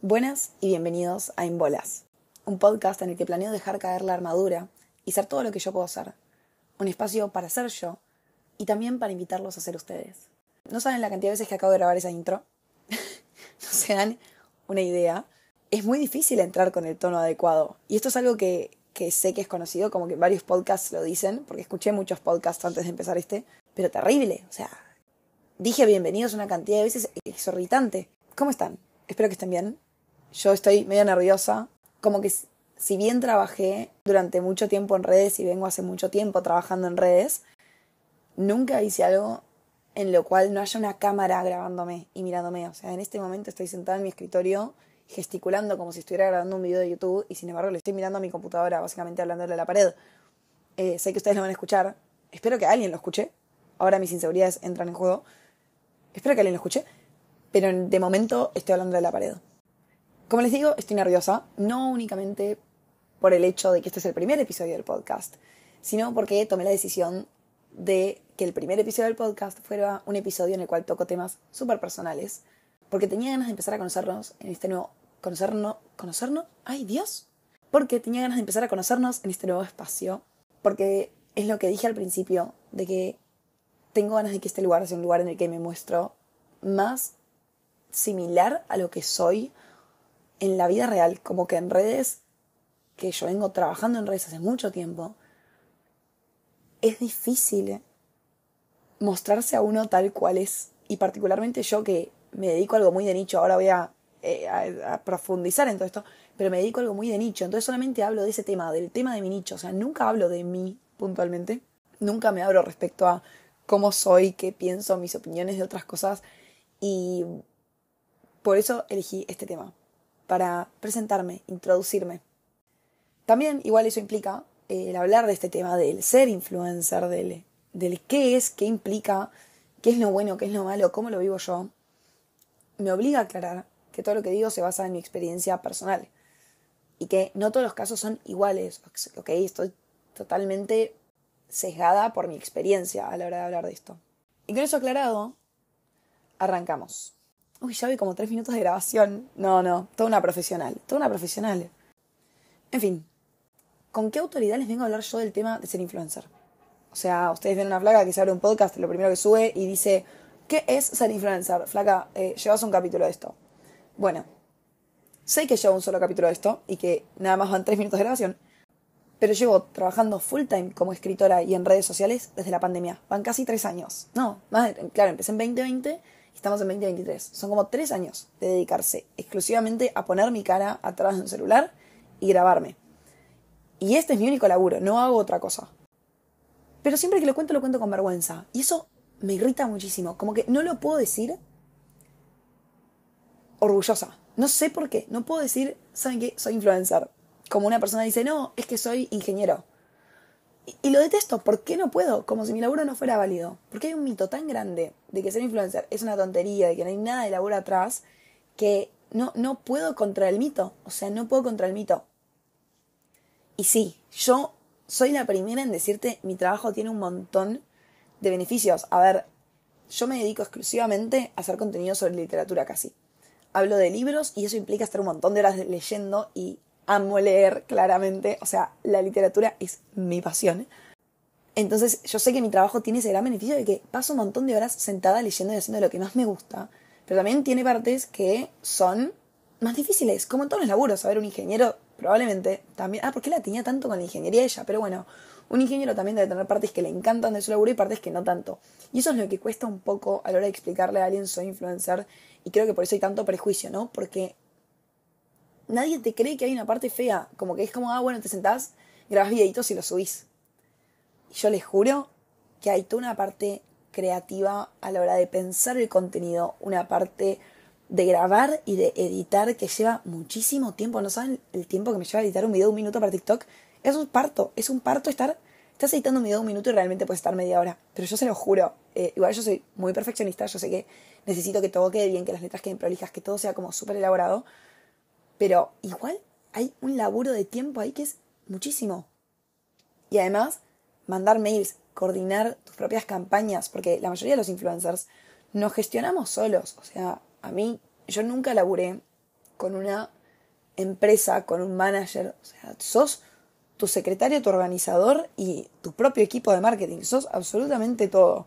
Buenas y bienvenidos a En un podcast en el que planeo dejar caer la armadura y ser todo lo que yo puedo ser. Un espacio para ser yo y también para invitarlos a ser ustedes. No saben la cantidad de veces que acabo de grabar esa intro. no se dan una idea. Es muy difícil entrar con el tono adecuado. Y esto es algo que, que sé que es conocido, como que varios podcasts lo dicen, porque escuché muchos podcasts antes de empezar este, pero terrible. O sea, dije bienvenidos una cantidad de veces exorbitante. ¿Cómo están? Espero que estén bien yo estoy medio nerviosa, como que si bien trabajé durante mucho tiempo en redes y vengo hace mucho tiempo trabajando en redes, nunca hice algo en lo cual no haya una cámara grabándome y mirándome. O sea, en este momento estoy sentada en mi escritorio gesticulando como si estuviera grabando un video de YouTube y sin embargo le estoy mirando a mi computadora, básicamente hablando de la pared. Eh, sé que ustedes lo van a escuchar. Espero que alguien lo escuche. Ahora mis inseguridades entran en juego. Espero que alguien lo escuche. Pero de momento estoy hablando de la pared. Como les digo, estoy nerviosa, no únicamente por el hecho de que este es el primer episodio del podcast, sino porque tomé la decisión de que el primer episodio del podcast fuera un episodio en el cual toco temas súper personales, porque tenía ganas de empezar a conocernos en este nuevo... ¿Conocernos? ¿Conocernos? ¡Ay, Dios! Porque tenía ganas de empezar a conocernos en este nuevo espacio, porque es lo que dije al principio, de que tengo ganas de que este lugar sea un lugar en el que me muestro más similar a lo que soy, en la vida real, como que en redes, que yo vengo trabajando en redes hace mucho tiempo, es difícil mostrarse a uno tal cual es. Y particularmente yo que me dedico a algo muy de nicho, ahora voy eh, a, profundizar en todo esto, pero me dedico a algo muy de nicho, entonces solamente hablo de ese tema, del tema de mi nicho, o sea, nunca hablo de mí puntualmente, nunca me hablo respecto a cómo soy, qué pienso, mis opiniones de otras cosas. Y por eso elegí este tema para presentarme, introducirme. También igual eso implica eh, el hablar de este tema del ser influencer, del, del qué es, qué implica, qué es lo bueno, qué es lo malo, cómo lo vivo yo, me obliga a aclarar que todo lo que digo se basa en mi experiencia personal y que no todos los casos son iguales, ¿ok? Estoy totalmente sesgada por mi experiencia a la hora de hablar de esto. Y con eso aclarado, arrancamos. Uy, ya vi como tres minutos de grabación. No, no, toda una profesional, toda una profesional. En fin, ¿con qué autoridad les vengo a hablar yo del tema de ser influencer? O sea, ustedes ven una flaca que se abre un podcast, lo primero que sube y dice, ¿qué es ser influencer? Flaca, eh, llevas un capítulo de esto. Bueno, sé que llevo un solo capítulo de esto y que nada más van tres minutos de grabación, pero llevo trabajando full time como escritora y en redes sociales desde la pandemia. Van casi tres años. No, claro, empecé en 2020 Estamos en 2023. Son como tres años de dedicarse exclusivamente a poner mi cara atrás de un celular y grabarme. Y este es mi único laburo, no hago otra cosa. Pero siempre que lo cuento, lo cuento con vergüenza. Y eso me irrita muchísimo. Como que no lo puedo decir orgullosa. No sé por qué. No puedo decir, ¿saben qué? Soy influencer. Como una persona dice, no, es que soy ingeniero. Y, lo detesto, ¿por qué no puedo? Como si mi laburo no fuera válido. Porque hay un mito tan grande de que ser influencer es una tontería, de que no hay nada de laburo atrás, que no, no puedo contra el mito. O sea, no puedo contra el mito. Y sí, yo soy la primera en decirte, mi trabajo tiene un montón de beneficios. A ver, yo me dedico exclusivamente a hacer contenido sobre literatura casi. Hablo de libros y eso implica estar un montón de horas leyendo y amo leer claramente, o sea, la literatura es mi pasión. Entonces yo sé que mi trabajo tiene ese gran beneficio de que paso un montón de horas sentada leyendo y haciendo lo que más me gusta, pero también tiene partes que son más difíciles, como en todos los laburos. A ver, un ingeniero probablemente también... Ah, ¿por qué la tenía tanto con la ingeniería ella? Pero bueno, un ingeniero también debe tener partes que le encantan de su laburo y partes que no tanto. Y eso es lo que cuesta un poco a la hora de explicarle a alguien soy influencer y creo que por eso hay tanto prejuicio, ¿no? Porque nadie te cree que hay una parte fea. Como que es como, ah, bueno, te sentás, grabas videitos y los subís. Y yo les juro que hay toda una parte creativa a la hora de pensar el contenido, una parte de grabar y de editar que lleva muchísimo tiempo. No saben el tiempo que me lleva editar un video de un minuto para TikTok. Es un parto, es un parto estar. Estás editando un video de un minuto y realmente puedes estar media hora. Pero yo se lo juro. Eh, igual yo soy muy perfeccionista, yo sé que necesito que todo quede bien, que las letras queden prolijas, que todo sea como súper elaborado. Pero igual hay un laburo de tiempo ahí que es muchísimo. Y además, mandar mails, coordinar tus propias campañas, porque la mayoría de los influencers nos gestionamos solos. O sea, a mí, yo nunca laburé con una empresa, con un manager. O sea, sos tu secretario, tu organizador y tu propio equipo de marketing. Sos absolutamente todo.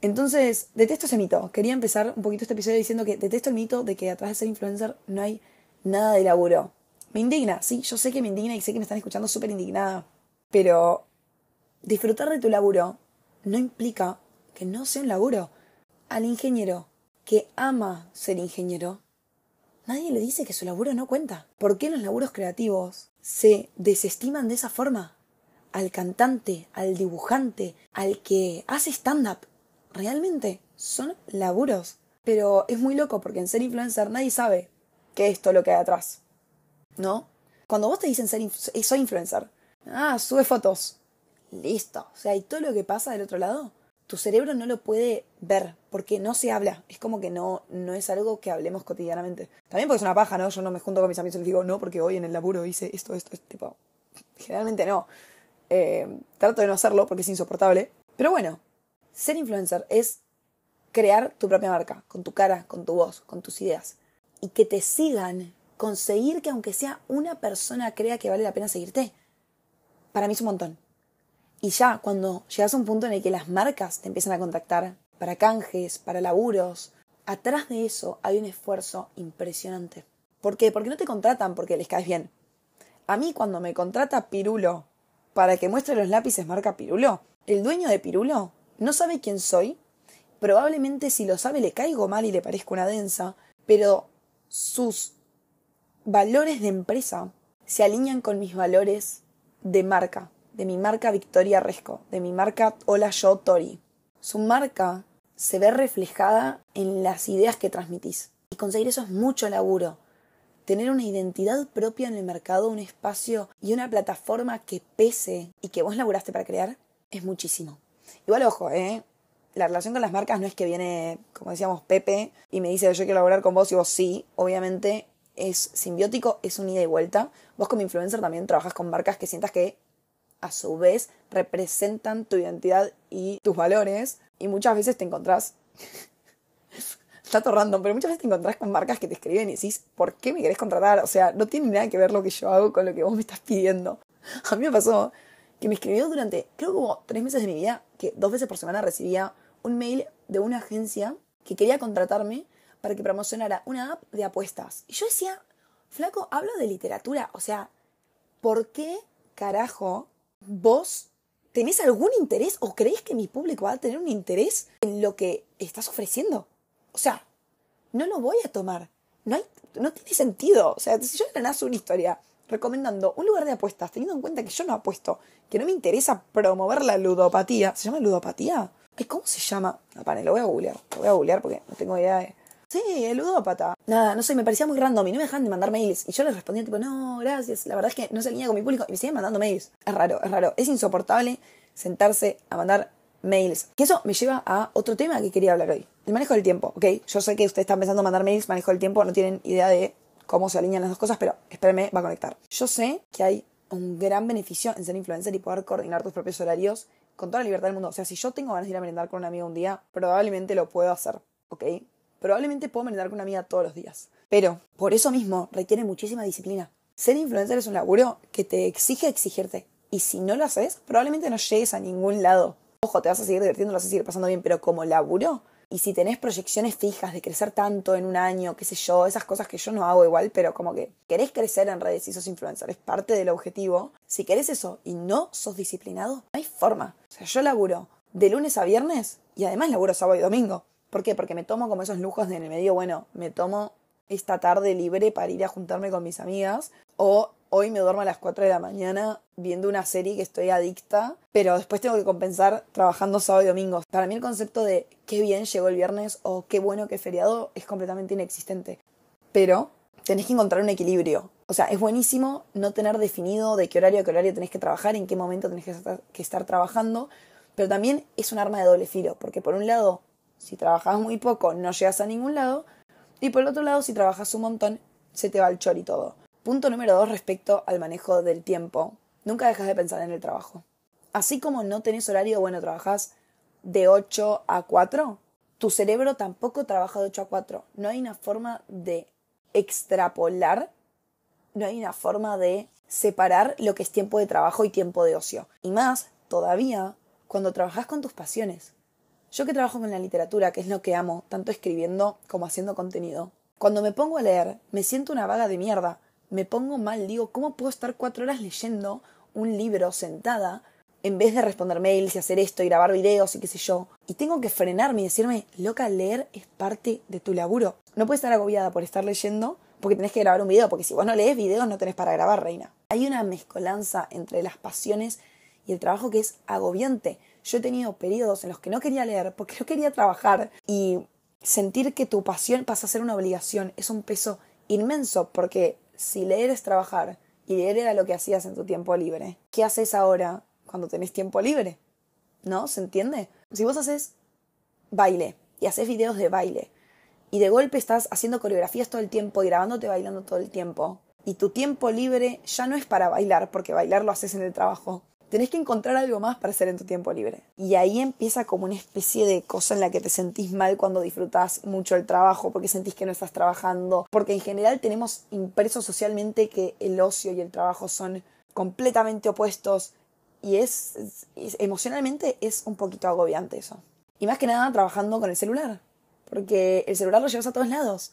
Entonces, detesto ese mito. Quería empezar un poquito este episodio diciendo que detesto el mito de que atrás de ser influencer no hay nada de laburo. Me indigna, sí, yo sé que me indigna y sé que me están escuchando súper indignada, pero disfrutar de tu laburo no implica que no sea un laburo. Al ingeniero que ama ser ingeniero, nadie le dice que su laburo no cuenta. ¿Por qué los laburos creativos se desestiman de esa forma? Al cantante, al dibujante, al que hace stand-up. Realmente son laburos. Pero es muy loco porque en ser influencer nadie sabe que esto lo que hay atrás. ¿No? Cuando vos te dicen ser eh, soy influencer, ah, sube fotos. Listo. O sea, y todo lo que pasa del otro lado, tu cerebro no lo puede ver porque no se habla. Es como que no, no es algo que hablemos cotidianamente. También porque es una paja, ¿no? Yo no me junto con mis amigos y les digo, no, porque hoy en el laburo hice esto, esto, este tipo. Generalmente no. Eh, trato de no hacerlo porque es insoportable. Pero bueno, ser influencer es crear tu propia marca, con tu cara, con tu voz, con tus ideas y que te sigan, conseguir que aunque sea una persona crea que vale la pena seguirte, para mí es un montón. Y ya cuando llegas a un punto en el que las marcas te empiezan a contactar para canjes, para laburos, atrás de eso hay un esfuerzo impresionante. ¿Por qué? Porque no te contratan porque les caes bien. A mí cuando me contrata Pirulo para que muestre los lápices marca Pirulo, el dueño de Pirulo no sabe quién soy. Probablemente si lo sabe le caigo mal y le parezco una densa, pero sus valores de empresa se alinean con mis valores de marca, de mi marca Victoria Resco, de mi marca Hola Yo Tori. Su marca se ve reflejada en las ideas que transmitís. Y conseguir eso es mucho laburo. Tener una identidad propia en el mercado, un espacio y una plataforma que pese y que vos laburaste para crear es muchísimo. Igual ojo, ¿eh? la relación con las marcas no es que viene, como decíamos, Pepe y me dice yo quiero colaborar con vos y vos sí, obviamente es simbiótico, es un ida y vuelta. Vos como influencer también trabajas con marcas que sientas que a su vez representan tu identidad y tus valores y muchas veces te encontrás Trato random, pero muchas veces te encontrás con marcas que te escriben y decís, ¿por qué me querés contratar? O sea, no tiene nada que ver lo que yo hago con lo que vos me estás pidiendo. A mí me pasó que me escribió durante, creo como tres meses de mi vida, que dos veces por semana recibía un mail de una agencia que quería contratarme para que promocionara una app de apuestas. Y yo decía, flaco, hablo de literatura, o sea, ¿por qué carajo vos tenés algún interés o creéis que mi público va a tener un interés en lo que estás ofreciendo? O sea, no lo voy a tomar. No, tiene sentido. O sea, si yo ganase una historia recomendando un lugar de apuestas, teniendo en cuenta que yo no apuesto, que no me interesa promover la ludopatía. ¿Se llama ludopatía? ¿cómo se llama? No, ah, lo voy a googlear. Lo voy a googlear porque no tengo idea de. Sí, el ludópata. Nada, no sé, me parecía muy random y no me dejaban de mandar mails. Y yo les respondía tipo, no, gracias, la verdad es que no se alinea con mi público. Y me siguen mandando mails. Es raro, es raro. Es insoportable sentarse a mandar mails. Que eso me lleva a otro tema que quería hablar hoy. El manejo del tiempo, ¿ok? Yo sé que ustedes están pensando en mandar mails, manejo del tiempo, no tienen idea de cómo se alinean las dos cosas, pero espérenme, va a conectar. Yo sé que hay un gran beneficio en ser influencer y poder coordinar tus propios horarios con toda la libertad del mundo. O sea, si yo tengo ganas de ir a merendar con una amiga un día, probablemente lo puedo hacer, ¿ok? Probablemente puedo merendar con una amiga todos los días. Pero por eso mismo requiere muchísima disciplina. Ser influencer es un laburo que te exige exigirte. Y si no lo haces, probablemente no llegues a ningún lado. Ojo, te vas a seguir divirtiendo, lo vas a seguir pasando bien, pero como laburo, y si tenés proyecciones fijas de crecer tanto en un año, qué sé yo, esas cosas que yo no hago igual, pero como que querés crecer en redes y sos influencer, es parte del objetivo. Si querés eso y no sos disciplinado, no hay forma. O sea, yo laburo de lunes a viernes y además laburo sábado y domingo. ¿Por qué? Porque me tomo como esos lujos de en el medio, bueno, me tomo esta tarde libre para ir a juntarme con mis amigas o hoy me duermo a las 4 de la mañana viendo una serie que estoy adicta, pero después tengo que compensar trabajando sábado y domingo. Para mí el concepto de qué bien llegó el viernes o qué bueno que feriado es completamente inexistente. Pero tenés que encontrar un equilibrio. O sea, es buenísimo no tener definido de qué horario qué horario tenés que trabajar, en qué momento tenés que estar, trabajando, pero también es un arma de doble filo, porque por un lado, si trabajas muy poco, no llegas a ningún lado, y por el otro lado, si trabajas un montón, se te va el chor y todo. Punto número dos respecto al manejo del tiempo. Nunca dejas de pensar en el trabajo. Así como no tenés horario, bueno, trabajás de 8 a 4, tu cerebro tampoco trabaja de 8 a 4. No hay una forma de extrapolar, no hay una forma de separar lo que es tiempo de trabajo y tiempo de ocio. Y más, todavía, cuando trabajas con tus pasiones. Yo que trabajo con la literatura, que es lo que amo, tanto escribiendo como haciendo contenido, cuando me pongo a leer, me siento una vaga de mierda, me pongo mal, digo, ¿cómo puedo estar cuatro horas leyendo un libro sentada en vez de responder mails y hacer esto y grabar videos y qué sé yo? Y tengo que frenarme y decirme, loca, leer es parte de tu laburo. No puedes estar agobiada por estar leyendo porque tenés que grabar un video, porque si vos no lees videos no tenés para grabar, reina. Hay una mezcolanza entre las pasiones y el trabajo que es agobiante. Yo he tenido periodos en los que no quería leer porque no quería trabajar y sentir que tu pasión pasa a ser una obligación es un peso inmenso porque si leer es trabajar y leer era lo que hacías en tu tiempo libre, ¿qué haces ahora cuando tenés tiempo libre? ¿No? ¿Se entiende? Si vos haces baile y haces videos de baile y de golpe estás haciendo coreografías todo el tiempo y grabándote bailando todo el tiempo y tu tiempo libre ya no es para bailar porque bailar lo haces en el trabajo, tenés que encontrar algo más para hacer en tu tiempo libre. Y ahí empieza como una especie de cosa en la que te sentís mal cuando disfrutás mucho el trabajo, porque sentís que no estás trabajando, porque en general tenemos impreso socialmente que el ocio y el trabajo son completamente opuestos y es emocionalmente es un poquito agobiante eso. Y más que nada trabajando con el celular, porque el celular lo llevas a todos lados.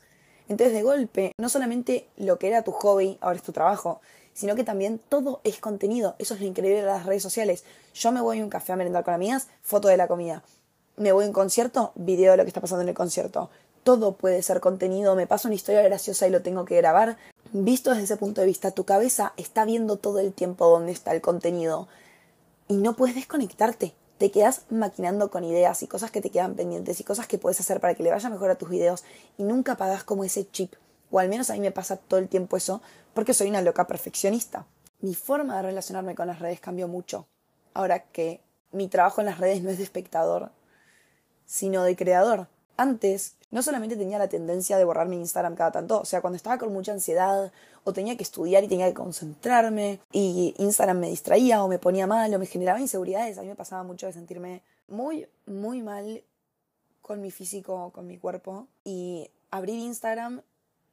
Entonces de golpe, no solamente lo que era tu hobby ahora es tu trabajo, sino que también todo es contenido. Eso es lo increíble de las redes sociales. Yo me voy a un café a merendar con amigas, foto de la comida. Me voy a un concierto, video de lo que está pasando en el concierto. Todo puede ser contenido, me pasa una historia graciosa y lo tengo que grabar. Visto desde ese punto de vista, tu cabeza está viendo todo el tiempo dónde está el contenido y no puedes desconectarte. Te quedas maquinando con ideas y cosas que te quedan pendientes y cosas que puedes hacer para que le vaya mejor a tus videos y nunca pagas como ese chip. O al menos a mí me pasa todo el tiempo eso porque soy una loca perfeccionista. Mi forma de relacionarme con las redes cambió mucho. Ahora que mi trabajo en las redes no es de espectador, sino de creador. Antes, no solamente tenía la tendencia de borrar mi Instagram cada tanto, o sea, cuando estaba con mucha ansiedad o tenía que estudiar y tenía que concentrarme y Instagram me distraía o me ponía mal o me generaba inseguridades, a mí me pasaba mucho de sentirme muy, muy mal con mi físico, con mi cuerpo y abrir Instagram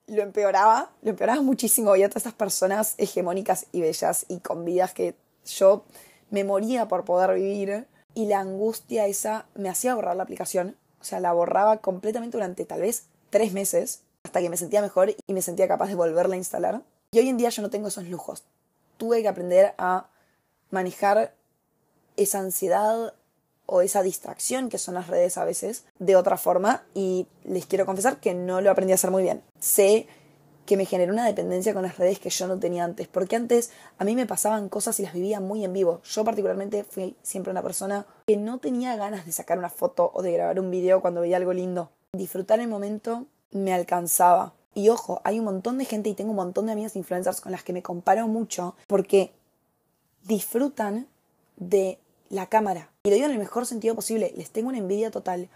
lo empeoraba, lo empeoraba muchísimo. Y todas esas personas hegemónicas y bellas y con vidas que yo me moría por poder vivir. Y la angustia esa me hacía borrar la aplicación. O sea, la borraba completamente durante tal vez tres meses hasta que me sentía mejor y me sentía capaz de volverla a instalar. Y hoy en día yo no tengo esos lujos. Tuve que aprender a manejar esa ansiedad, o esa distracción que son las redes a veces de otra forma y les quiero confesar que no lo aprendí a hacer muy bien. Sé que me generó una dependencia con las redes que yo no tenía antes, porque antes a mí me pasaban cosas y las vivía muy en vivo. Yo particularmente fui siempre una persona que no tenía ganas de sacar una foto o de grabar un video cuando veía algo lindo. Disfrutar el momento me alcanzaba. Y ojo, hay un montón de gente y tengo un montón de amigas influencers con las que me comparo mucho porque disfrutan de la cámara, y lo digo en el mejor sentido posible, les tengo una envidia total,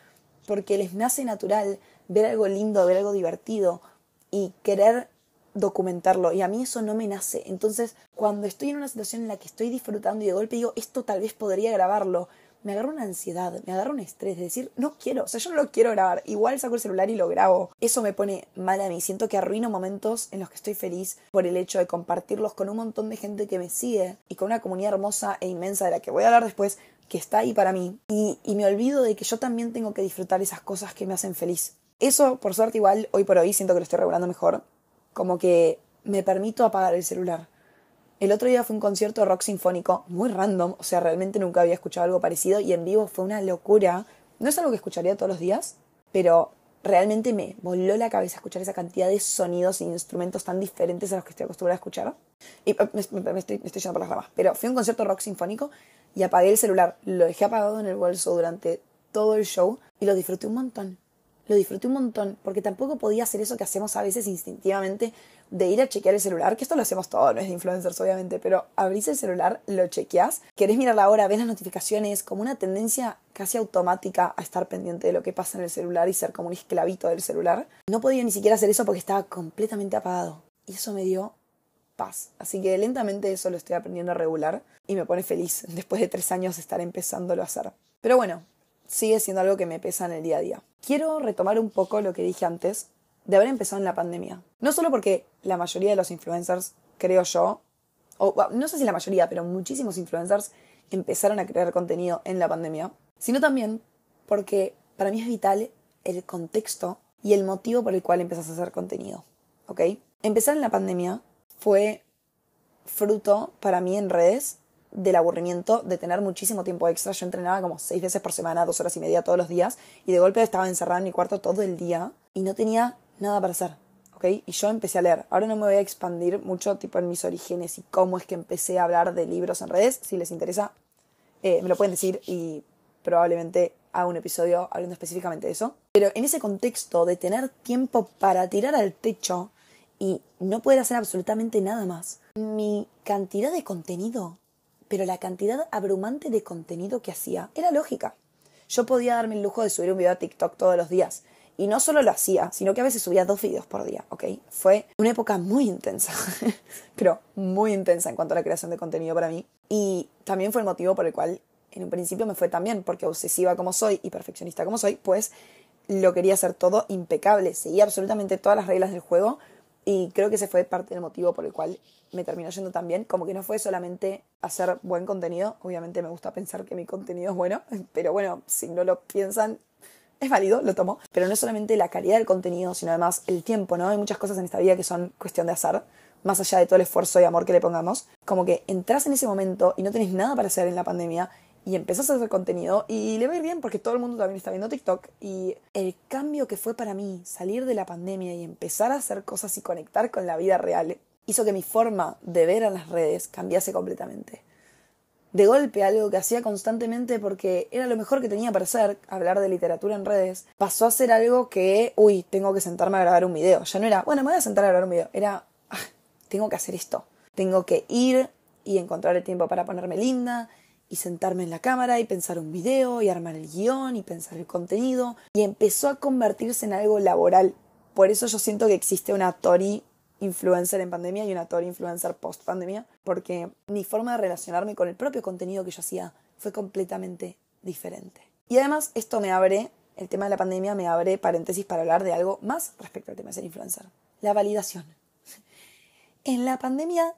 porque les nace natural ver algo lindo, ver algo divertido y querer documentarlo. Y a mí eso no me nace. Entonces, cuando estoy en una situación en la que estoy disfrutando y de golpe digo, esto tal vez podría grabarlo, me agarra una ansiedad, me agarra un estrés de decir, no quiero, o sea, yo no lo quiero grabar, igual saco el celular y lo grabo. Eso me pone mal a mí, siento que arruino momentos en los que estoy feliz por el hecho de compartirlos con un montón de gente que me sigue y con una comunidad hermosa e inmensa de la que voy a hablar después, que está ahí para mí y, me olvido de que yo también tengo que disfrutar esas cosas que me hacen feliz. Eso, por suerte, igual hoy por hoy siento que lo estoy regulando mejor. Como que me permito apagar el celular. El otro día fue un concierto rock sinfónico muy random, o sea, realmente nunca había escuchado algo parecido y en vivo fue una locura. No es algo que escucharía todos los días, pero realmente me voló la cabeza escuchar esa cantidad de sonidos e instrumentos tan diferentes a los que estoy acostumbrada a escuchar. Y oh, me, estoy, me por las ramas, pero fue un concierto rock sinfónico y apagué el celular. Lo dejé apagado en el bolso durante todo el show y lo disfruté un montón. Lo disfruté un montón porque tampoco podía hacer eso que hacemos a veces instintivamente de ir a chequear el celular, que esto lo hacemos todos, no es de influencers obviamente, pero abrís el celular, lo chequeás, querés mirar la hora, ves las notificaciones, como una tendencia casi automática a estar pendiente de lo que pasa en el celular y ser como un esclavito del celular. No podía ni siquiera hacer eso porque estaba completamente apagado. Y eso me dio paz. Así que lentamente eso lo estoy aprendiendo a regular y me pone feliz después de tres años estar empezándolo a hacer. Pero bueno, sigue siendo algo que me pesa en el día a día. Quiero retomar un poco lo que dije antes de haber empezado en la pandemia. No solo porque la mayoría de los influencers, creo yo, o no sé si la mayoría, pero muchísimos influencers empezaron a crear contenido en la pandemia, sino también porque para mí es vital el contexto y el motivo por el cual empezás a hacer contenido. ¿Ok? Empezar en la pandemia fue fruto para mí en redes del aburrimiento de tener muchísimo tiempo extra. Yo entrenaba como seis veces por semana, dos horas y media todos los días, y de golpe estaba encerrada en mi cuarto todo el día y no tenía nada para hacer. ¿ok? Y yo empecé a leer. Ahora no me voy a expandir mucho tipo en mis orígenes y cómo es que empecé a hablar de libros en redes. Si les interesa, eh, me lo pueden decir y probablemente haga un episodio hablando específicamente de eso. Pero en ese contexto de tener tiempo para tirar al techo, y no poder hacer absolutamente nada más. Mi cantidad de contenido, pero la cantidad abrumante de contenido que hacía, era lógica. Yo podía darme el lujo de subir un video a TikTok todos los días. Y no solo lo hacía, sino que a veces subía dos videos por día, ¿ok? Fue una época muy intensa, pero muy intensa en cuanto a la creación de contenido para mí. Y también fue el motivo por el cual en un principio me fue también. porque obsesiva como soy y perfeccionista como soy, pues lo quería hacer todo impecable, seguía absolutamente todas las reglas del juego y creo que ese fue parte del motivo por el cual me terminó yendo tan bien. Como que no fue solamente hacer buen contenido. Obviamente me gusta pensar que mi contenido es bueno, pero bueno, si no lo piensan, es válido, lo tomo. Pero no solamente la calidad del contenido, sino además el tiempo, ¿no? Hay muchas cosas en esta vida que son cuestión de hacer. más allá de todo el esfuerzo y amor que le pongamos. Como que entras en ese momento y no tenés nada para hacer en la pandemia y empezás a hacer contenido y le va bien porque todo el mundo también está viendo TikTok y el cambio que fue para mí salir de la pandemia y empezar a hacer cosas y conectar con la vida real hizo que mi forma de ver a las redes cambiase completamente. De golpe algo que hacía constantemente porque era lo mejor que tenía para hacer, hablar de literatura en redes, pasó a ser algo que, uy, tengo que sentarme a grabar un video. Ya no era, bueno, me voy a sentar a grabar un video. Era, ah, tengo que hacer esto. Tengo que ir y encontrar el tiempo para ponerme linda y sentarme en la cámara y pensar un video y armar el guión y pensar el contenido y empezó a convertirse en algo laboral. Por eso yo siento que existe una Tori influencer en pandemia y una Tori influencer post pandemia, porque mi forma de relacionarme con el propio contenido que yo hacía fue completamente diferente. Y además esto me abre, el tema de la pandemia me abre paréntesis para hablar de algo más respecto al tema de ser influencer, la validación. En la pandemia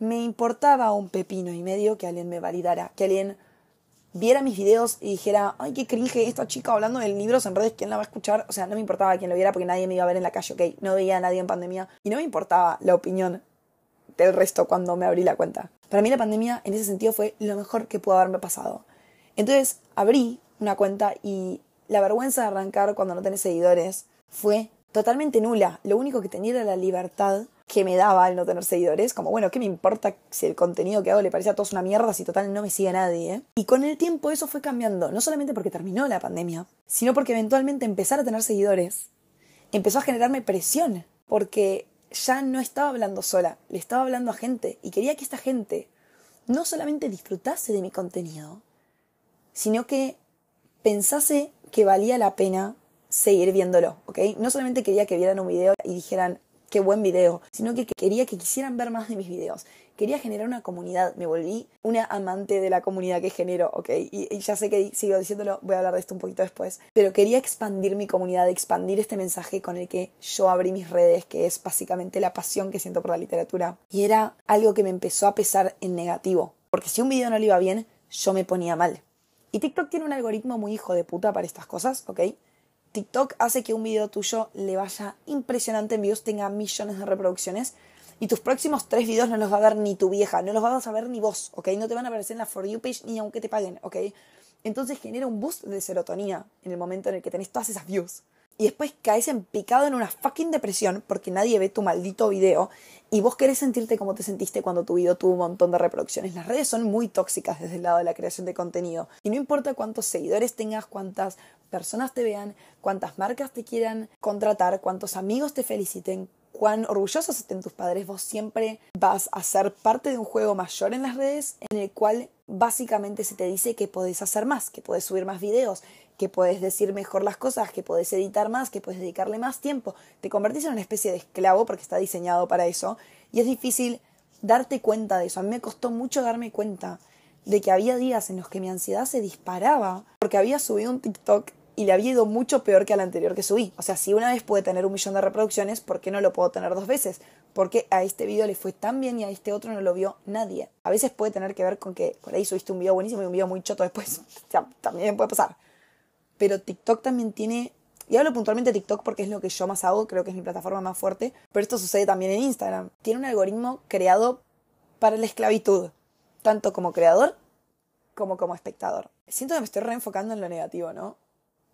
me importaba un pepino y medio que alguien me validara, que alguien viera mis videos y dijera, ay, qué cringe esta chica hablando del libros en redes, ¿quién la va a escuchar? O sea, no me importaba quien lo viera porque nadie me iba a ver en la calle, ok, no veía a nadie en pandemia y no me importaba la opinión del resto cuando me abrí la cuenta. Para mí la pandemia en ese sentido fue lo mejor que pudo haberme pasado. Entonces abrí una cuenta y la vergüenza de arrancar cuando no tenés seguidores fue totalmente nula. Lo único que tenía era la libertad que me daba al no tener seguidores, como bueno, ¿qué me importa si el contenido que hago le parece a todos una mierda si total no me sigue nadie? ¿eh? Y con el tiempo eso fue cambiando, no solamente porque terminó la pandemia, sino porque eventualmente empezar a tener seguidores empezó a generarme presión, porque ya no estaba hablando sola, le estaba hablando a gente y quería que esta gente no solamente disfrutase de mi contenido, sino que pensase que valía la pena seguir viéndolo, ¿ok? No solamente quería que vieran un video y dijeran, qué buen video, sino que quería que quisieran ver más de mis videos. Quería generar una comunidad, me volví una amante de la comunidad que genero, ¿ok? Y, ya sé que sigo diciéndolo, voy a hablar de esto un poquito después, pero quería expandir mi comunidad, expandir este mensaje con el que yo abrí mis redes, que es básicamente la pasión que siento por la literatura. Y era algo que me empezó a pesar en negativo, porque si un video no le iba bien, yo me ponía mal. Y TikTok tiene un algoritmo muy hijo de puta para estas cosas, ¿ok? TikTok hace que un video tuyo le vaya impresionante en views, tenga millones de reproducciones y tus próximos tres videos no los va a ver ni tu vieja, no los vas a ver ni vos, ¿ok? No te van a aparecer en la For You page ni aunque te paguen, ¿ok? Entonces genera un boost de serotonina en el momento en el que tenés todas esas views. Y después caes en picado en una fucking depresión porque nadie ve tu maldito video y vos querés sentirte como te sentiste cuando tu video tuvo un montón de reproducciones. Las redes son muy tóxicas desde el lado de la creación de contenido. Y no importa cuántos seguidores tengas, cuántas personas te vean, cuántas marcas te quieran contratar, cuántos amigos te feliciten, cuán orgullosos estén tus padres, vos siempre vas a ser parte de un juego mayor en las redes en el cual básicamente se te dice que podés hacer más, que podés subir más videos, que podés decir mejor las cosas, que podés editar más, que podés dedicarle más tiempo. Te convertís en una especie de esclavo porque está diseñado para eso y es difícil darte cuenta de eso. A mí me costó mucho darme cuenta de que había días en los que mi ansiedad se disparaba porque había subido un TikTok y le había ido mucho peor que al anterior que subí. O sea, si una vez pude tener un millón de reproducciones, ¿por qué no lo puedo tener dos veces? Porque a este video le fue tan bien y a este otro no lo vio nadie. A veces puede tener que ver con que por ahí subiste un video buenísimo y un video muy choto después. O también puede pasar. Pero TikTok también tiene y hablo puntualmente de TikTok porque es lo que yo más hago, creo que es mi plataforma más fuerte, pero esto sucede también en Instagram. Tiene un algoritmo creado para la esclavitud, tanto como creador como como espectador. Siento que me estoy reenfocando en lo negativo, ¿no?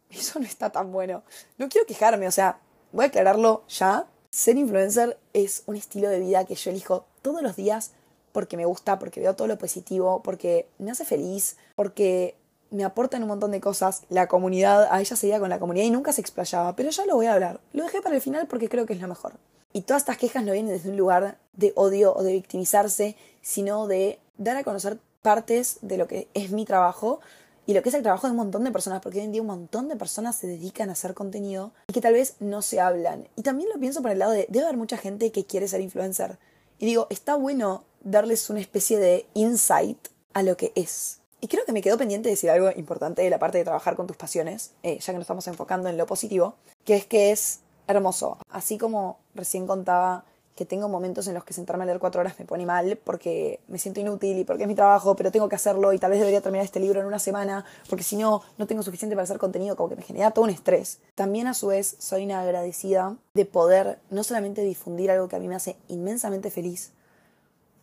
Eso no está tan bueno. No quiero quejarme, o sea, voy a aclararlo ya. Ser influencer es un estilo de vida que yo elijo todos los días porque me gusta, porque veo todo lo positivo, porque me hace feliz, porque me aportan un montón de cosas. La comunidad, a ella seguía con la comunidad y nunca se explayaba, pero ya lo voy a hablar. Lo dejé para el final porque creo que es lo mejor. Y todas estas quejas no vienen desde un lugar de odio o de victimizarse, sino de dar a conocer partes de lo que es mi trabajo y lo que es el trabajo de un montón de personas, porque hoy en día un montón de personas se dedican a hacer contenido y que tal vez no se hablan. Y también lo pienso por el lado de, debe haber mucha gente que quiere ser influencer. Y digo, está bueno darles una especie de insight a lo que es. Y creo que me quedó pendiente decir algo importante de la parte de trabajar con tus pasiones, eh, ya que nos estamos enfocando en lo positivo, que es que es hermoso. Así como recién contaba que tengo momentos en los que sentarme a leer cuatro horas me pone mal porque me siento inútil y porque es mi trabajo, pero tengo que hacerlo y tal vez debería terminar este libro en una semana porque si no, no tengo suficiente para hacer contenido, como que me genera todo un estrés. También a su vez soy una agradecida de poder no solamente difundir algo que a mí me hace inmensamente feliz,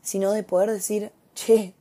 sino de poder decir, che,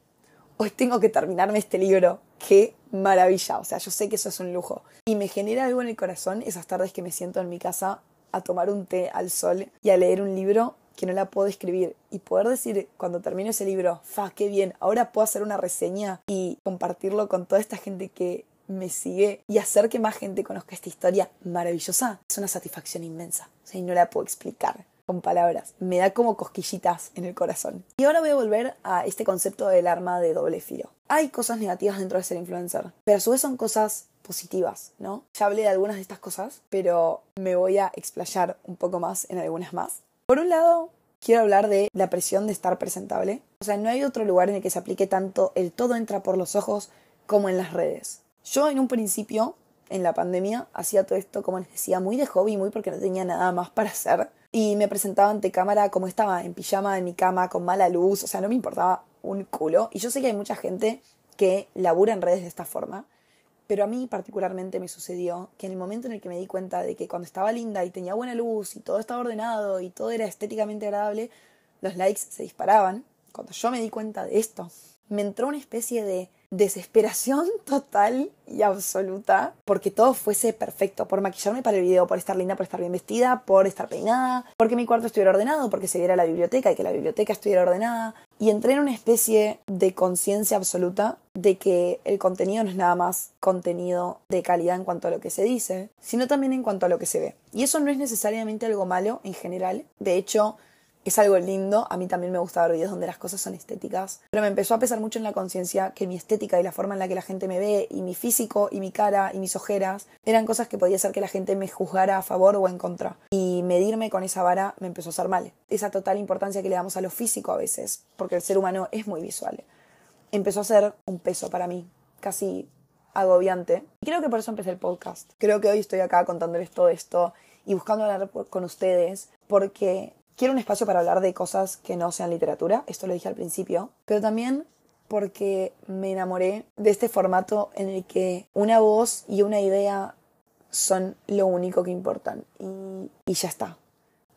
hoy tengo que terminarme este libro, qué maravilla, o sea, yo sé que eso es un lujo. Y me genera algo en el corazón esas tardes que me siento en mi casa a tomar un té al sol y a leer un libro que no la puedo escribir y poder decir cuando termino ese libro, fa, qué bien, ahora puedo hacer una reseña y compartirlo con toda esta gente que me sigue y hacer que más gente conozca esta historia maravillosa es una satisfacción inmensa. O no la puedo explicar con palabras. Me da como cosquillitas en el corazón. Y ahora voy a volver a este concepto del arma de doble filo. Hay cosas negativas dentro de ser influencer, pero a su vez son cosas positivas, ¿no? Ya hablé de algunas de estas cosas, pero me voy a explayar un poco más en algunas más. Por un lado, quiero hablar de la presión de estar presentable. O sea, no hay otro lugar en el que se aplique tanto el todo entra por los ojos como en las redes. Yo en un principio, en la pandemia, hacía todo esto, como les decía, muy de hobby, muy porque no tenía nada más para hacer. Y me presentaba ante cámara como estaba, en pijama, en mi cama, con mala luz, o sea, no me importaba un culo. Y yo sé que hay mucha gente que labura en redes de esta forma. Pero a mí particularmente me sucedió que en el momento en el que me di cuenta de que cuando estaba linda y tenía buena luz y todo estaba ordenado y todo era estéticamente agradable, los likes se disparaban. Cuando yo me di cuenta de esto, me entró una especie de desesperación total y absoluta porque todo fuese perfecto, por maquillarme para el video, por estar linda, por estar bien vestida, por estar peinada, porque mi cuarto estuviera ordenado, porque se viera la biblioteca y que la biblioteca estuviera ordenada. Y entré en una especie de conciencia absoluta de que el contenido no es nada más contenido de calidad en cuanto a lo que se dice, sino también en cuanto a lo que se ve. Y eso no es necesariamente algo malo en general. De hecho, es algo lindo. A mí también me gusta ver videos donde las cosas son estéticas. Pero me empezó a pesar mucho en la conciencia que mi estética y la forma en la que la gente me ve, y mi físico, y mi cara, y mis ojeras, eran cosas que podía hacer que la gente me juzgara a favor o en contra. Y medirme con esa vara me empezó a hacer mal. Esa total importancia que le damos a lo físico a veces, porque el ser humano es muy visual, empezó a ser un peso para mí, casi agobiante. Y creo que por eso empecé el podcast. Creo que hoy estoy acá contándoles todo esto y buscando hablar con ustedes porque quiero un espacio para hablar de cosas que no sean literatura, esto lo dije al principio, pero también porque me enamoré de este formato en el que una voz y una idea son lo único que importan y, ya está.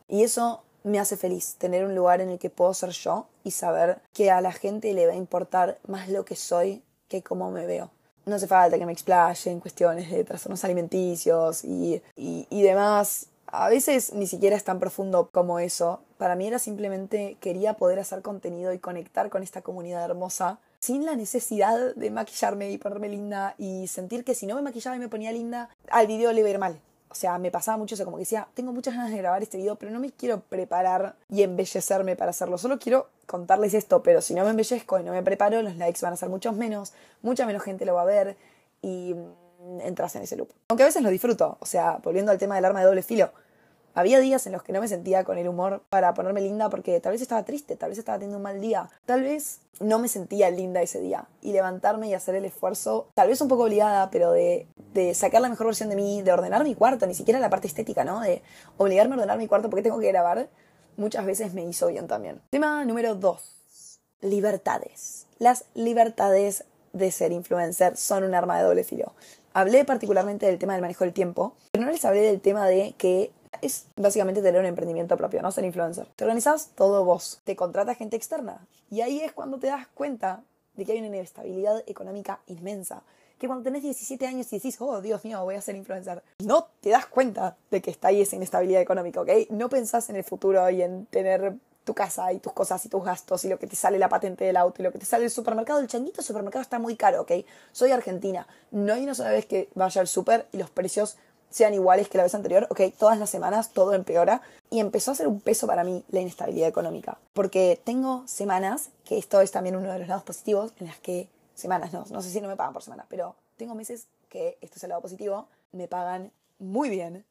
Y eso me hace feliz, tener un lugar en el que puedo ser yo y saber que a la gente le va a importar más lo que soy que cómo me veo. No hace falta que me explayen cuestiones de trastornos alimenticios y, y, y demás a veces ni siquiera es tan profundo como eso. Para mí era simplemente quería poder hacer contenido y conectar con esta comunidad hermosa sin la necesidad de maquillarme y ponerme linda y sentir que si no me maquillaba y me ponía linda, al video le iba a ir mal. O sea, me pasaba mucho eso, como que decía, tengo muchas ganas de grabar este video, pero no me quiero preparar y embellecerme para hacerlo. Solo quiero contarles esto, pero si no me embellezco y no me preparo, los likes van a ser muchos menos, mucha menos gente lo va a ver y entras en ese loop. Aunque a veces lo disfruto, o sea, volviendo al tema del arma de doble filo, había días en los que no me sentía con el humor para ponerme linda porque tal vez estaba triste, tal vez estaba teniendo un mal día, tal vez no me sentía linda ese día. Y levantarme y hacer el esfuerzo, tal vez un poco obligada, pero de, sacar la mejor versión de mí, de ordenar mi cuarto, ni siquiera la parte estética, ¿no? De obligarme a ordenar mi cuarto porque tengo que grabar, muchas veces me hizo bien también. Tema número dos: Libertades. Las libertades de ser influencer son un arma de doble filo hablé particularmente del tema del manejo del tiempo, pero no les hablé del tema de que es básicamente tener un emprendimiento propio, no ser influencer. Te organizas todo vos, te contratas gente externa y ahí es cuando te das cuenta de que hay una inestabilidad económica inmensa. Que cuando tenés 17 años y decís, oh Dios mío, voy a ser influencer, no te das cuenta de que está ahí esa inestabilidad económica, ¿ok? No pensás en el futuro y en tener tu casa y tus cosas y tus gastos y lo que te sale la patente del auto y lo que te sale el supermercado. El changuito supermercado está muy caro, ¿ok? Soy argentina. No hay una sola vez que vaya al super y los precios sean iguales que la vez anterior, ok, todas las semanas todo empeora y empezó a ser un peso para mí la inestabilidad económica, porque tengo semanas, que esto es también uno de los lados positivos, en las que semanas, no, no sé si no me pagan por semana, pero tengo meses que esto es el lado positivo, me pagan muy bien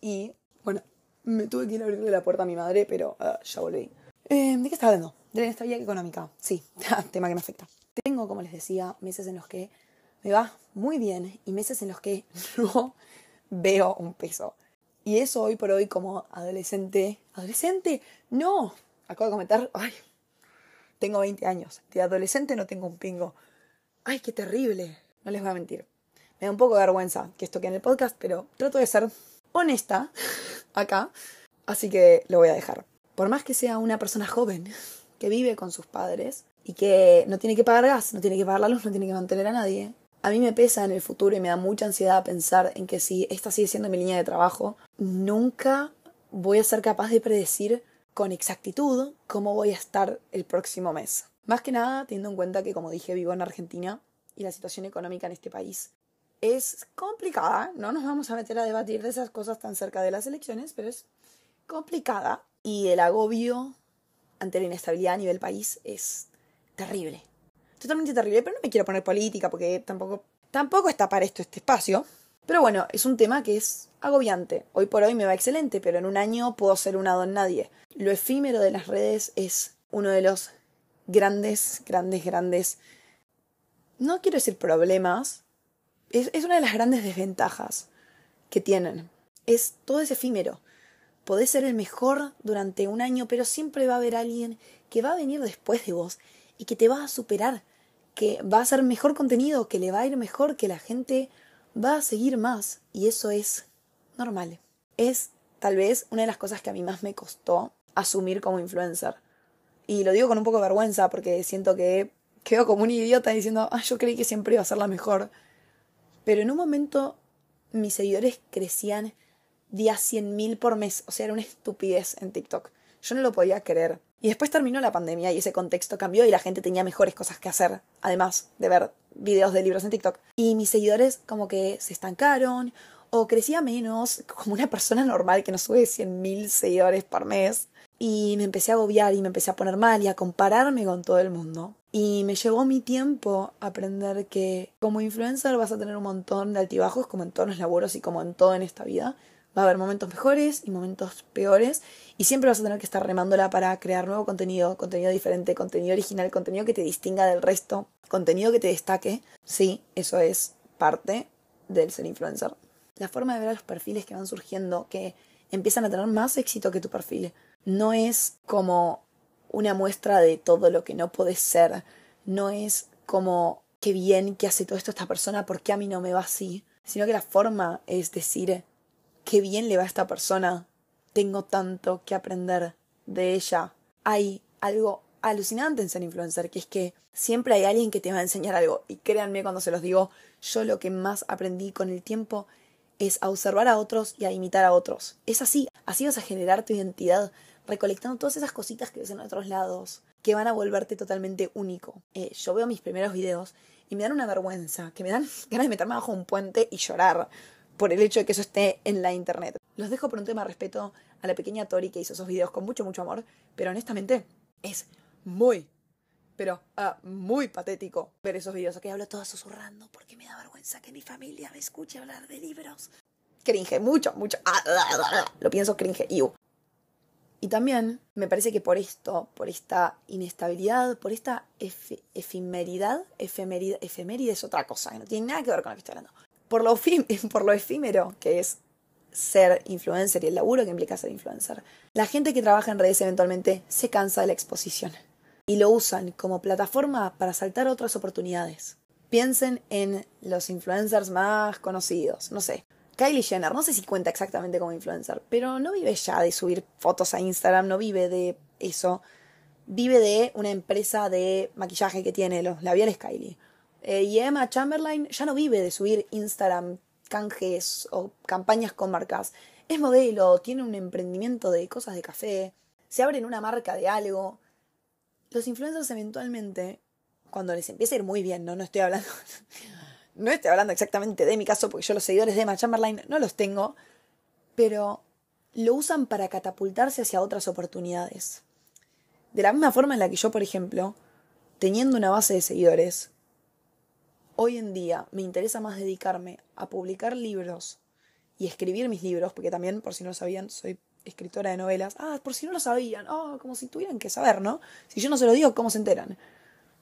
y bueno, me tuve que ir a abrirle la puerta a mi madre, pero ah, ya volví. Eh, ¿De qué estás hablando? De la estabilidad económica. Sí, ah, tema que me afecta. Tengo, como les decía, meses en los que me va muy bien y meses en los que no veo un peso. Y eso hoy por hoy como adolescente... ¿Adolescente? No. Acabo de comentar... Ay, tengo 20 años. De adolescente no tengo un pingo. Ay, qué terrible. No les voy a mentir. Me da un poco de vergüenza que esto quede en el podcast, pero trato de ser honesta acá. Así que lo voy a dejar. Por más que sea una persona joven que vive con sus padres y que no tiene que pagar gas, no tiene que pagar la luz, no tiene que mantener a nadie, a mí me pesa en el futuro y me da mucha ansiedad pensar en que si esta sigue siendo mi línea de trabajo, nunca voy a ser capaz de predecir con exactitud cómo voy a estar el próximo mes. Más que nada, teniendo en cuenta que, como dije, vivo en Argentina y la situación económica en este país es complicada, no nos vamos a meter a debatir de esas cosas tan cerca de las elecciones, pero es complicada y el agobio ante la inestabilidad a nivel país es terrible. Totalmente terrible, pero no me quiero poner política porque tampoco, tampoco está para esto este espacio. Pero bueno, es un tema que es agobiante. Hoy por hoy me va excelente, pero en un año puedo ser una en nadie. Lo efímero de las redes es uno de los grandes, grandes, grandes... No quiero decir problemas, es, una de las grandes desventajas que tienen. Es todo es efímero. Podés ser el mejor durante un año, pero siempre va a haber alguien que va a venir después de vos y que te va a superar, que va a hacer mejor contenido, que le va a ir mejor, que la gente va a seguir más. Y eso es normal. Es tal vez una de las cosas que a mí más me costó asumir como influencer. Y lo digo con un poco de vergüenza porque siento que quedo como un idiota diciendo, ah, yo creí que siempre iba a ser la mejor pero en un momento mis seguidores crecían día 100.000 por mes. O sea, era una estupidez en TikTok. Yo no lo podía creer. Y después terminó la pandemia y ese contexto cambió y la gente tenía mejores cosas que hacer, además de ver videos de libros en TikTok. Y mis seguidores como que se estancaron o crecía menos, como una persona normal que no sube 100.000 seguidores por mes y me empecé a agobiar y me empecé a poner mal y a compararme con todo el mundo. Y me llevó mi tiempo aprender que como influencer vas a tener un montón de altibajos, como en todos los laburos y como en todo en esta vida. Va a haber momentos mejores y momentos peores y siempre vas a tener que estar remándola para crear nuevo contenido, contenido diferente, contenido original, contenido que te distinga del resto, contenido que te destaque. Sí, eso es parte del ser influencer. La forma de ver a los perfiles que van surgiendo, que empiezan a tener más éxito que tu perfil no es como una muestra de todo lo que no puede ser, no es como qué bien que hace todo esto esta persona, por qué a mí no me va así, sino que la forma es decir qué bien le va a esta persona, tengo tanto que aprender de ella. Hay algo alucinante en ser influencer, que es que siempre hay alguien que te va a enseñar algo. Y créanme cuando se los digo, yo lo que más aprendí con el tiempo es a observar a otros y a imitar a otros. Es así, Así vas a generar tu identidad, recolectando todas esas cositas que ves en otros lados, que van a volverte totalmente único. Eh, yo veo mis primeros videos y me dan una vergüenza, que me dan ganas de meterme bajo un puente y llorar por el hecho de que eso esté en la internet. Los dejo por un tema de respeto a la pequeña Tori que hizo esos videos con mucho, mucho amor, pero honestamente es muy, pero ah, muy patético ver esos videos. que hablo toda susurrando porque me da vergüenza que mi familia me escuche hablar de libros. Cringe, mucho, mucho. Ah, ah, ah, lo pienso cringe, Y también me parece que por esto, por esta inestabilidad, por esta ef efimeridad, es otra cosa, que no tiene nada que ver con lo que estoy hablando. Por lo, por lo efímero que es ser influencer y el laburo que implica ser influencer, la gente que trabaja en redes eventualmente se cansa de la exposición y lo usan como plataforma para saltar otras oportunidades. Piensen en los influencers más conocidos, no sé, Kylie Jenner, no sé si cuenta exactamente como influencer, pero no vive ya de subir fotos a Instagram, no vive de eso. Vive de una empresa de maquillaje que tiene los labiales Kylie. Eh, y Emma Chamberlain ya no vive de subir Instagram canjes o campañas con marcas. Es modelo, tiene un emprendimiento de cosas de café, se abre en una marca de algo. Los influencers eventualmente, cuando les empiece a ir muy bien, no, no estoy hablando. No estoy hablando exactamente de mi caso, porque yo los seguidores de My Chamberlain no los tengo, pero lo usan para catapultarse hacia otras oportunidades. De la misma forma en la que yo, por ejemplo, teniendo una base de seguidores, hoy en día me interesa más dedicarme a publicar libros y escribir mis libros, porque también, por si no lo sabían, soy escritora de novelas. Ah, por si no lo sabían, oh, como si tuvieran que saber, ¿no? Si yo no se lo digo, ¿cómo se enteran?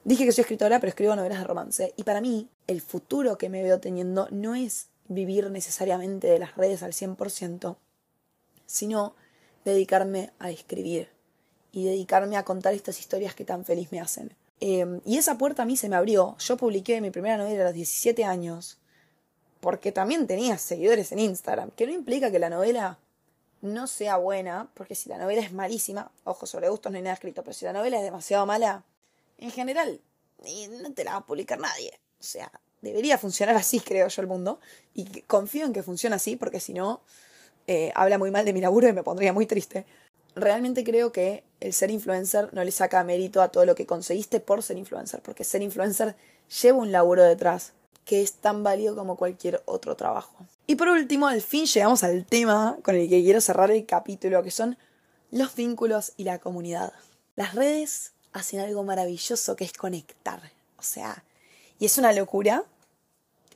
Dije que soy escritora, pero escribo novelas de romance. Y para mí, el futuro que me veo teniendo no es vivir necesariamente de las redes al 100%, sino dedicarme a escribir y dedicarme a contar estas historias que tan feliz me hacen. Em, y esa puerta a mí se me abrió. Yo publiqué mi primera novela a los 17 años, porque también tenía seguidores en Instagram, que no implica que la novela no sea buena, porque si la novela es malísima, ojo, sobre gustos no hay nada escrito, pero si la novela es demasiado mala, en general. no te la va a publicar nadie. O sea, debería funcionar así, creo yo, el mundo. Y confío en que funcione así, porque si no, eh, habla muy mal de mi laburo y me pondría muy triste. Realmente creo que el ser influencer no le saca mérito a todo lo que conseguiste por ser influencer, porque ser influencer lleva un laburo detrás que es tan válido como cualquier otro trabajo. Y por último, al fin llegamos al tema con el que quiero cerrar el capítulo, que son los vínculos y la comunidad. Las redes hacen algo maravilloso que es conectar. O sea, y es una locura.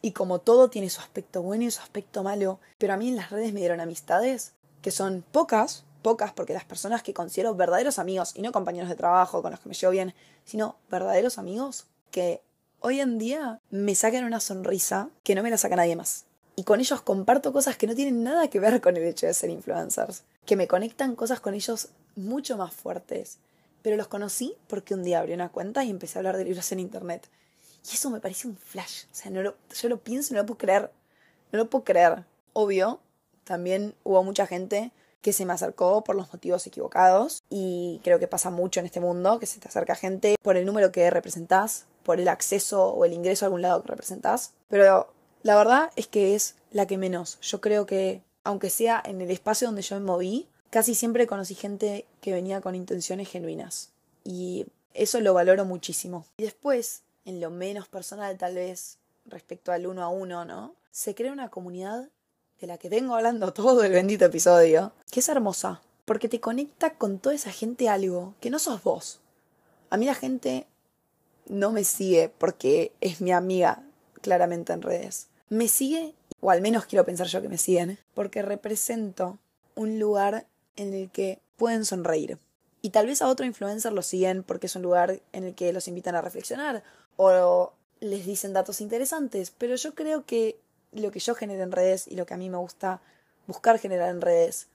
Y como todo tiene su aspecto bueno y su aspecto malo, pero a mí en las redes me dieron amistades que son pocas, pocas porque las personas que considero verdaderos amigos y no compañeros de trabajo con los que me llevo bien, sino verdaderos amigos que hoy en día me sacan una sonrisa que no me la saca nadie más. Y con ellos comparto cosas que no tienen nada que ver con el hecho de ser influencers, que me conectan cosas con ellos mucho más fuertes, pero los conocí porque un día abrí una cuenta y empecé a hablar de libros en internet. Y eso me parece un flash. O sea, no yo lo pienso y no lo puedo creer. No lo puedo creer. Obvio, también hubo mucha gente que se me acercó por los motivos equivocados y creo que pasa mucho en este mundo que se te acerca gente por el número que representás, por el acceso o el ingreso a algún lado que representás, pero la verdad es que es la que menos. Yo creo que aunque sea en el espacio donde yo me moví, casi siempre conocí gente que venía con intenciones genuinas y eso lo valoro muchísimo. Y después, en lo menos personal tal vez, respecto al uno a uno, ¿no? Se crea una comunidad de la que vengo hablando todo el bendito episodio, que es hermosa, porque te conecta con toda esa gente algo que no sos vos. A mí la gente no me sigue porque es mi amiga, claramente en redes. Me sigue, o al menos quiero pensar yo que me siguen, porque represento un lugar en el que pueden sonreír. Y tal vez a otro influencer lo siguen porque es un lugar en el que los invitan a reflexionar o les dicen datos interesantes, pero yo creo que lo que yo genero en redes y lo que a mí me gusta buscar generar en redes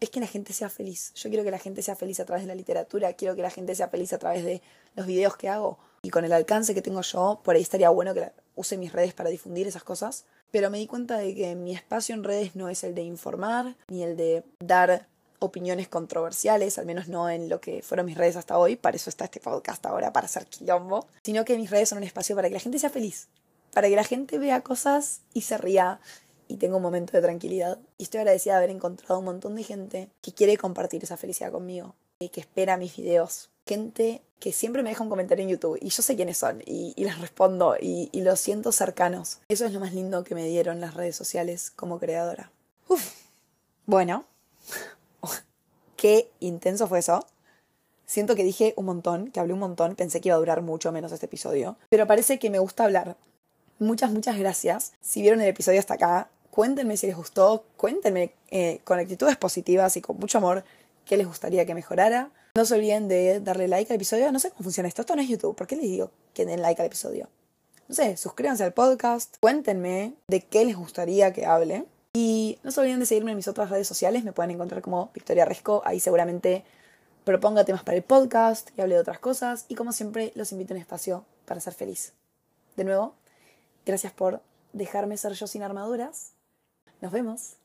es que la gente sea feliz. Yo quiero que la gente sea feliz a través de la literatura, quiero que la gente sea feliz a través de los videos que hago. Y con el alcance que tengo yo, por ahí estaría bueno que use mis redes para difundir esas cosas. Pero me di cuenta de que mi espacio en redes no es el de informar, ni el de dar opiniones controversiales, al menos no en lo que fueron mis redes hasta hoy, para eso está este podcast ahora, para hacer quilombo, sino que mis redes son un espacio para que la gente sea feliz, para que la gente vea cosas y se ría y tenga un momento de tranquilidad. Y estoy agradecida de haber encontrado un montón de gente que quiere compartir esa felicidad conmigo y que espera mis videos. Gente que siempre me deja un comentario en YouTube y yo sé quiénes son y, les respondo y, y los siento cercanos. Eso es lo más lindo que me dieron las redes sociales como creadora. Uf. Bueno, qué intenso fue eso. Siento que dije un montón, que hablé un montón, pensé que iba a durar mucho menos este episodio, pero parece que me gusta hablar. Muchas, muchas gracias. Si vieron el episodio hasta acá, cuéntenme si les gustó, cuéntenme eh, con actitudes positivas y con mucho amor qué les gustaría que mejorara. No se olviden de darle like al episodio. No sé cómo funciona esto, esto no es YouTube. ¿Por qué les digo que den like al episodio? No sé, suscríbanse al podcast, cuéntenme de qué les gustaría que hable. Y no se olviden de seguirme en mis otras redes sociales, me pueden encontrar como Victoria Resco, ahí seguramente proponga temas para el podcast y hable de otras cosas. Y como siempre, los invito a un espacio para ser feliz. De nuevo, gracias por dejarme ser yo sin armaduras. Nos vemos.